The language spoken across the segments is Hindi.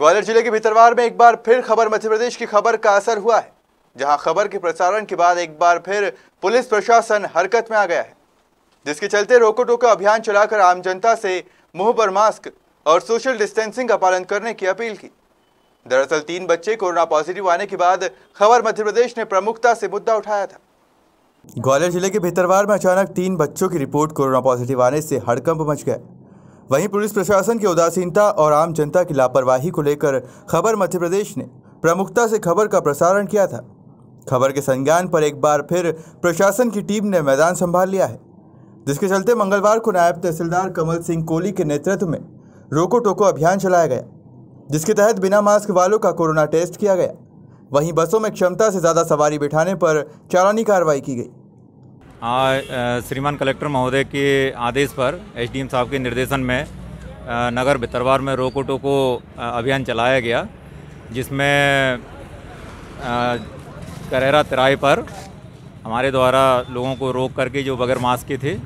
ग्वालियर जिले के भितरवार में एक बार फिर खबर मध्य प्रदेश की खबर का असर हुआ है जहां खबर के प्रसारण के बाद एक बार फिर पुलिस प्रशासन हरकत में आ गया है जिसके चलते रोको टोको अभियान चलाकर आम जनता से मुंह पर मास्क और सोशल डिस्टेंसिंग का पालन करने की अपील की दरअसल तीन बच्चे कोरोना पॉजिटिव आने के बाद खबर मध्य प्रदेश ने प्रमुखता से मुद्दा उठाया था ग्वालियर जिले के भितरवार में अचानक तीन बच्चों की रिपोर्ट कोरोना पॉजिटिव आने से हड़कंप मच गया वहीं पुलिस प्रशासन की उदासीनता और आम जनता की लापरवाही को लेकर खबर मध्य प्रदेश ने प्रमुखता से खबर का प्रसारण किया था खबर के संज्ञान पर एक बार फिर प्रशासन की टीम ने मैदान संभाल लिया है जिसके चलते मंगलवार को नायब तहसीलदार कमल सिंह कोहली के नेतृत्व में रोको टोको अभियान चलाया गया जिसके तहत बिना मास्क वालों का कोरोना टेस्ट किया गया वहीं बसों में क्षमता से ज़्यादा सवारी बिठाने पर चालानी कार्रवाई की गई श्रीमान कलेक्टर महोदय के आदेश पर एसडीएम साहब के निर्देशन में नगर भितरवार में रोको टोको अभियान चलाया गया जिसमें करेरा तिराए पर हमारे द्वारा लोगों को रोक करके जो बगैर मास्क के थे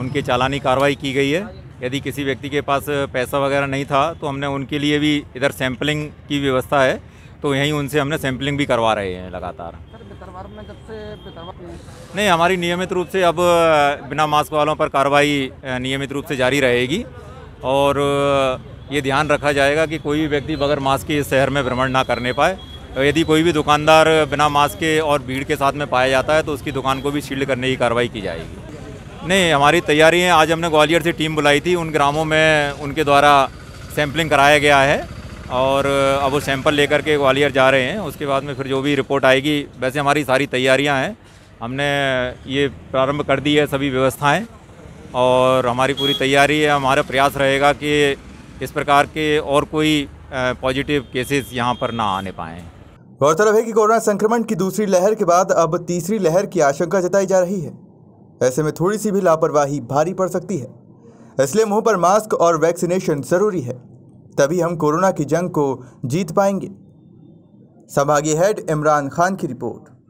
उनके चालानी कार्रवाई की गई है यदि किसी व्यक्ति के पास पैसा वगैरह नहीं था तो हमने उनके लिए भी इधर सैम्पलिंग की व्यवस्था है तो यहीं उनसे हमने सैम्पलिंग भी करवा रहे हैं लगातार नहीं हमारी नियमित रूप से अब बिना मास्क वालों पर कार्रवाई नियमित रूप से जारी रहेगी और ये ध्यान रखा जाएगा कि कोई भी व्यक्ति बगैर मास्क के इस शहर में भ्रमण ना करने पाए तो यदि कोई भी दुकानदार बिना मास्क के और भीड़ के साथ में पाया जाता है तो उसकी दुकान को भी शील्ड करने की कार्रवाई की जाएगी नहीं हमारी तैयारी है आज हमने ग्वालियर से टीम बुलाई थी उन ग्रामों में उनके द्वारा सैम्पलिंग कराया गया है और अब वो सैंपल लेकर के ग्वालियर जा रहे हैं उसके बाद में फिर जो भी रिपोर्ट आएगी वैसे हमारी सारी तैयारियां हैं हमने ये प्रारंभ कर दी है सभी व्यवस्थाएं और हमारी पूरी तैयारी है हमारा प्रयास रहेगा कि इस प्रकार के और कोई पॉजिटिव केसेस यहाँ पर ना आने पाएँ गौरतलब है कि कोरोना संक्रमण की दूसरी लहर के बाद अब तीसरी लहर की आशंका जताई जा रही है ऐसे में थोड़ी सी भी लापरवाही भारी पड़ सकती है इसलिए मुंह पर मास्क और वैक्सीनेशन जरूरी है तभी हम कोरोना की जंग को जीत पाएंगे संभागीय हेड इमरान खान की रिपोर्ट